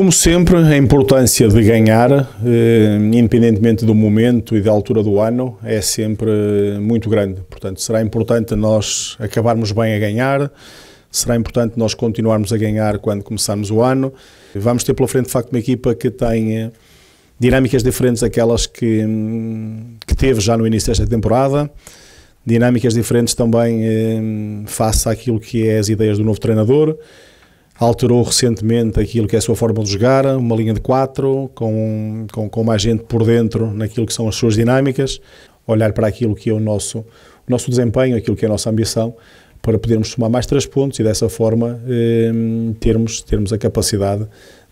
Como sempre, a importância de ganhar, eh, independentemente do momento e da altura do ano, é sempre eh, muito grande. Portanto, será importante nós acabarmos bem a ganhar, será importante nós continuarmos a ganhar quando começarmos o ano. Vamos ter pela frente, de facto, uma equipa que tem eh, dinâmicas diferentes daquelas que, hum, que teve já no início desta temporada, dinâmicas diferentes também hum, face àquilo que é as ideias do novo treinador alterou recentemente aquilo que é a sua forma de jogar, uma linha de quatro, com, com, com mais gente por dentro naquilo que são as suas dinâmicas, olhar para aquilo que é o nosso, o nosso desempenho, aquilo que é a nossa ambição, para podermos tomar mais três pontos e dessa forma eh, termos, termos a capacidade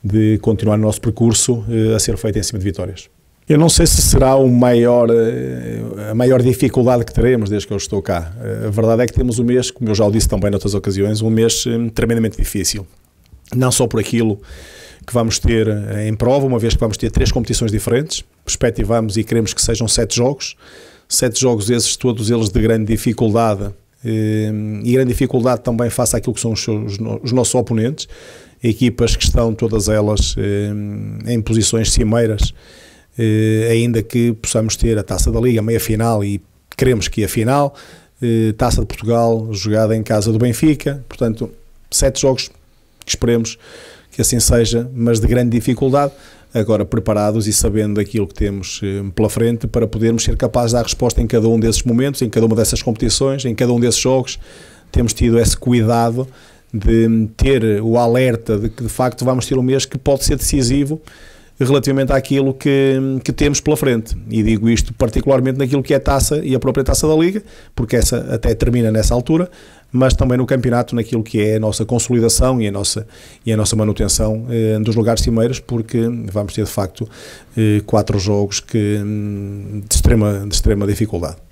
de continuar o nosso percurso eh, a ser feito em cima de vitórias. Eu não sei se será o maior, eh, a maior dificuldade que teremos desde que eu estou cá. Eh, a verdade é que temos um mês, como eu já o disse também noutras ocasiões, um mês eh, tremendamente difícil não só por aquilo que vamos ter eh, em prova, uma vez que vamos ter três competições diferentes, perspectivamos e queremos que sejam sete jogos, sete jogos esses, todos eles de grande dificuldade eh, e grande dificuldade também face àquilo que são os, seus, os nossos oponentes, equipas que estão todas elas eh, em posições cimeiras, ainda que possamos ter a Taça da Liga, meia-final e queremos que a final, Taça de Portugal jogada em casa do Benfica, portanto sete jogos esperemos que assim seja, mas de grande dificuldade. Agora, preparados e sabendo aquilo que temos eh, pela frente para podermos ser capazes de dar resposta em cada um desses momentos, em cada uma dessas competições, em cada um desses jogos, temos tido esse cuidado de ter o alerta de que de facto vamos ter um mês que pode ser decisivo relativamente àquilo que, que temos pela frente. E digo isto particularmente naquilo que é a taça e a própria taça da Liga, porque essa até termina nessa altura, mas também no campeonato, naquilo que é a nossa consolidação e a nossa, e a nossa manutenção eh, dos lugares cimeiros, porque vamos ter de facto eh, quatro jogos que, hum, de, extrema, de extrema dificuldade.